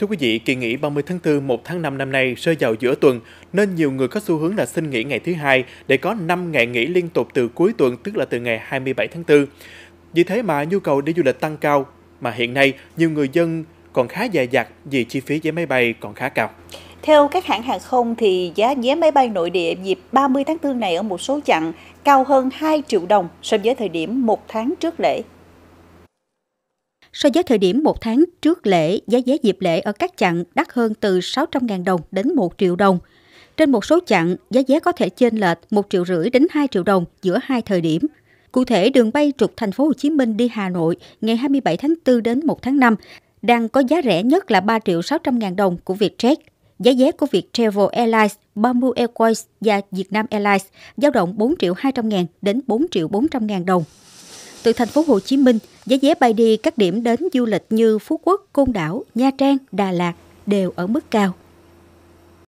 Thưa quý vị, kỳ nghỉ 30 tháng 4, 1 tháng 5 năm nay rơi vào giữa tuần, nên nhiều người có xu hướng là xin nghỉ ngày thứ hai để có 5 ngày nghỉ liên tục từ cuối tuần, tức là từ ngày 27 tháng 4. Vì thế mà nhu cầu đi du lịch tăng cao, mà hiện nay nhiều người dân còn khá dài dặt vì chi phí vé máy bay còn khá cao. Theo các hãng hàng không thì giá vé máy bay nội địa dịp 30 tháng 4 này ở một số chặng cao hơn 2 triệu đồng so với thời điểm một tháng trước lễ. So với thời điểm một tháng trước lễ, giá vé dịp lễ ở các chặng đắt hơn từ 600.000 đồng đến 1 triệu đồng. Trên một số chặng, giá vé có thể chênh lệch 1 triệu rưỡi đến 2 triệu đồng giữa hai thời điểm. Cụ thể, đường bay trục thành phố Hồ Chí Minh đi Hà Nội ngày 27 tháng 4 đến 1 tháng 5 đang có giá rẻ nhất là 3 triệu 600 ngàn đồng của Vietjet. Giá vé của Viettravel Airlines, Bamboo Airways và Vietnam Airlines dao động 4 triệu 200 ngàn đến 4 triệu 400 ngàn đồng. Từ thành phố Hồ Chí Minh, giá vé bay đi các điểm đến du lịch như Phú Quốc, Côn Đảo, Nha Trang, Đà Lạt đều ở mức cao.